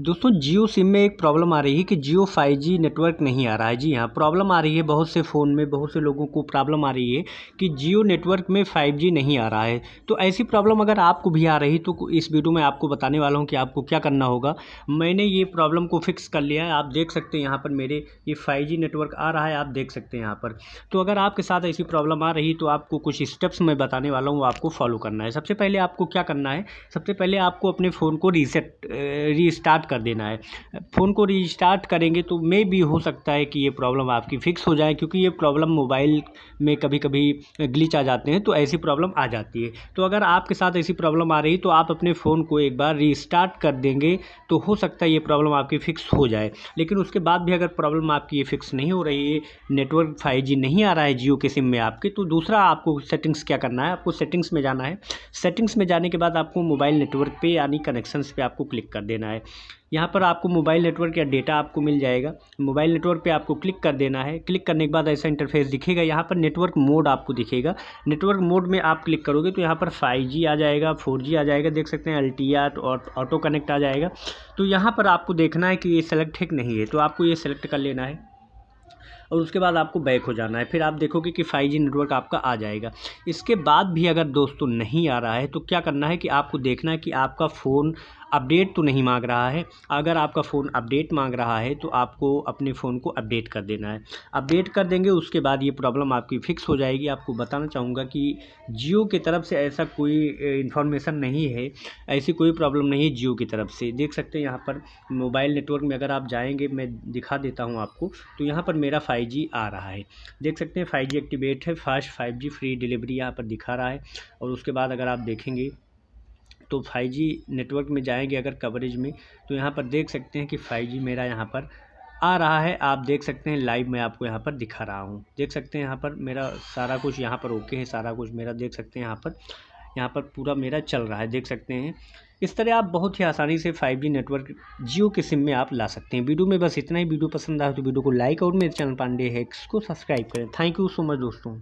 दोस्तों जियो सिम में एक प्रॉब्लम आ रही है कि जियो 5G नेटवर्क नहीं आ रहा है जी हाँ प्रॉब्लम आ रही है बहुत से फ़ोन में बहुत से लोगों को प्रॉब्लम आ रही है कि जियो नेटवर्क में 5G नहीं आ रहा है तो ऐसी प्रॉब्लम अगर आपको भी आ रही तो इस वीडियो में आपको बताने वाला हूँ कि आपको क्या करना होगा मैंने ये प्रॉब्लम को फिक्स कर लिया है आप देख सकते हैं यहाँ पर मेरे ये फाइव नेटवर्क आ रहा है आप देख सकते हैं यहाँ पर तो अगर आपके साथ ऐसी प्रॉब्लम आ रही तो आपको कुछ स्टेप्स मैं बताने वाला हूँ आपको फॉलो करना है सबसे पहले आपको क्या करना है सबसे पहले आपको अपने फ़ोन को रीसेट रीस्टार्ट रिस्टार्ट कर देना है फ़ोन को रिस्टार्ट करेंगे तो मे भी हो सकता है कि ये प्रॉब्लम आपकी फ़िक्स हो जाए क्योंकि ये प्रॉब्लम मोबाइल में कभी कभी ग्लिच आ जाते हैं तो ऐसी प्रॉब्लम आ जाती है तो अगर आपके साथ ऐसी प्रॉब्लम आ रही तो आप अपने फ़ोन को एक बार रिस्टार्ट कर देंगे तो हो सकता है ये प्रॉब्लम आपकी फ़िक्स हो जाए लेकिन उसके बाद भी अगर प्रॉब्लम आपकी ये फिक्स नहीं हो रही है नेटवर्क फाइव नहीं आ रहा है जियो के सिम में आपके तो दूसरा आपको सेटिंग्स क्या करना है आपको सेटिंग्स में जाना है सेटिंग्स में जाने के बाद आपको मोबाइल नेटवर्क पे यानी कनेक्शंस पे आपको क्लिक कर देना है यहाँ पर आपको मोबाइल नेटवर्क या डेटा आपको मिल जाएगा मोबाइल नेटवर्क पे आपको क्लिक कर देना है क्लिक करने के बाद ऐसा इंटरफेस दिखेगा यहाँ पर नेटवर्क मोड आपको दिखेगा नेटवर्क मोड में आप क्लिक करोगे तो यहाँ पर 5G आ जाएगा 4G आ जाएगा देख सकते हैं एल टी और ऑटो कनेक्ट आ जाएगा तो यहाँ पर आपको देखना है कि ये सेलेक्ट है कि नहीं है तो आपको ये सेलेक्ट कर लेना है और उसके बाद आपको बैक हो जाना है फिर आप देखोगे कि फाइव जी नेटवर्क आपका आ जाएगा इसके बाद भी अगर दोस्तों नहीं आ रहा है तो क्या करना है कि आपको देखना है कि आपका फ़ोन अपडेट तो नहीं मांग रहा है अगर आपका फ़ोन अपडेट मांग रहा है तो आपको अपने फ़ोन को अपडेट कर देना है अपडेट कर देंगे उसके बाद ये प्रॉब्लम आपकी फ़िक्स हो जाएगी आपको बताना चाहूँगा कि जियो की तरफ से ऐसा कोई इन्फॉर्मेशन नहीं है ऐसी कोई प्रॉब्लम नहीं है जियो की तरफ से देख सकते हैं यहाँ पर मोबाइल नेटवर्क में अगर आप जाएंगे मैं दिखा देता हूँ आपको तो यहाँ पर मेरा फाइव आ रहा है देख सकते हैं फाइव एक्टिवेट है फास्ट फाइव फ्री डिलीवरी यहाँ पर दिखा रहा है और उसके बाद अगर आप देखेंगे तो 5G नेटवर्क में जाएंगे अगर कवरेज में तो यहाँ पर देख सकते हैं कि 5G मेरा यहाँ पर आ रहा है आप देख सकते हैं लाइव मैं आपको यहाँ पर दिखा रहा हूँ देख सकते हैं यहाँ पर मेरा सारा कुछ यहाँ पर ओके है सारा कुछ मेरा देख सकते हैं यहाँ पर यहाँ पर पूरा मेरा चल रहा है देख सकते हैं इस तरह आप बहुत ही आसानी से 5G नेटवर्क जियो के सिम में आप ला सकते हैं वीडियो में बस इतना ही वीडियो पसंद आए तो वीडियो को लाइक और मेरे चैनल पांडे हैक्स को सब्सक्राइब करें थैंक यू सो मच दोस्तों